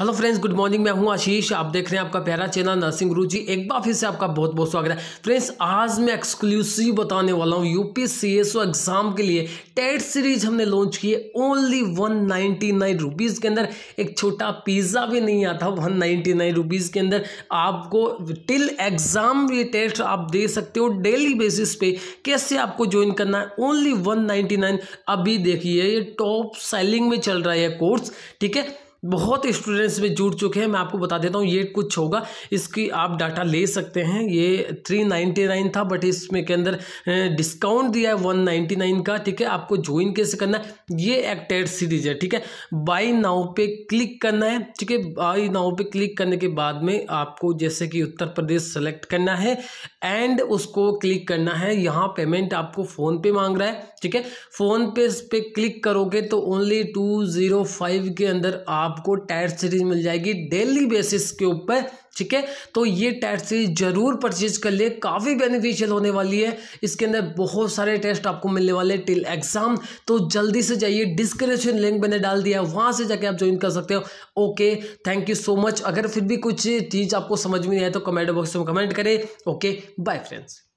hello friends good morning मैं हूं आशीष आप देख रहे हैं आपका प्यारा चैनल नर्सिंग गुरु जी एक बार फिर से आपका बहुत बहुत स्वागत है फ्रेंड्स आज मैं एक्सक्लूसिव बताने वाला हूं यूपीसीएसओ एग्जाम के लिए टेट सीरीज हमने लॉन्च की है only one ninety nine rupees के अंदर एक छोटा पिज़्ज़ा भी नहीं आता वन नाइन्टी नाइन रुपीज़ के अंदर आपको टिल एग्ज़ाम ये टेस्ट आप दे सकते हो डेली बेसिस पे कैसे आपको ज्वाइन करना है ओनली वन नाइन्टी नाइन अभी देखिए ये टॉप सेलिंग में चल रहा है कोर्स ठीक है बहुत स्टूडेंट्स में जुड़ चुके हैं मैं आपको बता देता हूँ ये कुछ होगा इसकी आप डाटा ले सकते हैं ये थ्री नाइन्टी नाइन था बट इसमें के अंदर डिस्काउंट दिया है वन नाइन्टी नाइन का ठीक है आपको ज्वाइन कैसे करना है ये एक्टेड सीरीज है ठीक है बाई नाउ पे क्लिक करना है ठीक है बाई नाउ पे क्लिक करने के बाद में आपको जैसे कि उत्तर प्रदेश सेलेक्ट करना है एंड उसको क्लिक करना है यहाँ पेमेंट आपको फ़ोन पे मांग रहा है ठीक है फ़ोन पे पे क्लिक करोगे तो ओनली टू ज़ीरो फाइव के अंदर आप आपको टायर सीरीज मिल जाएगी डेली बेसिस के ऊपर ठीक है तो ये टायर सीरीज जरूर परचेज कर लिए काफ़ी बेनिफिशियल होने वाली है इसके अंदर बहुत सारे टेस्ट आपको मिलने वाले टिल एग्जाम तो जल्दी से जाइए डिस्क्रिप्शन लिंक मैंने डाल दिया है वहाँ से जाके आप ज्वाइन कर सकते हो okay thank you so much अगर फिर भी कुछ चीज़ आपको समझ में नहीं आए तो कमेंट बॉक्स में कमेंट करें ओके बाय फ्रेंड्स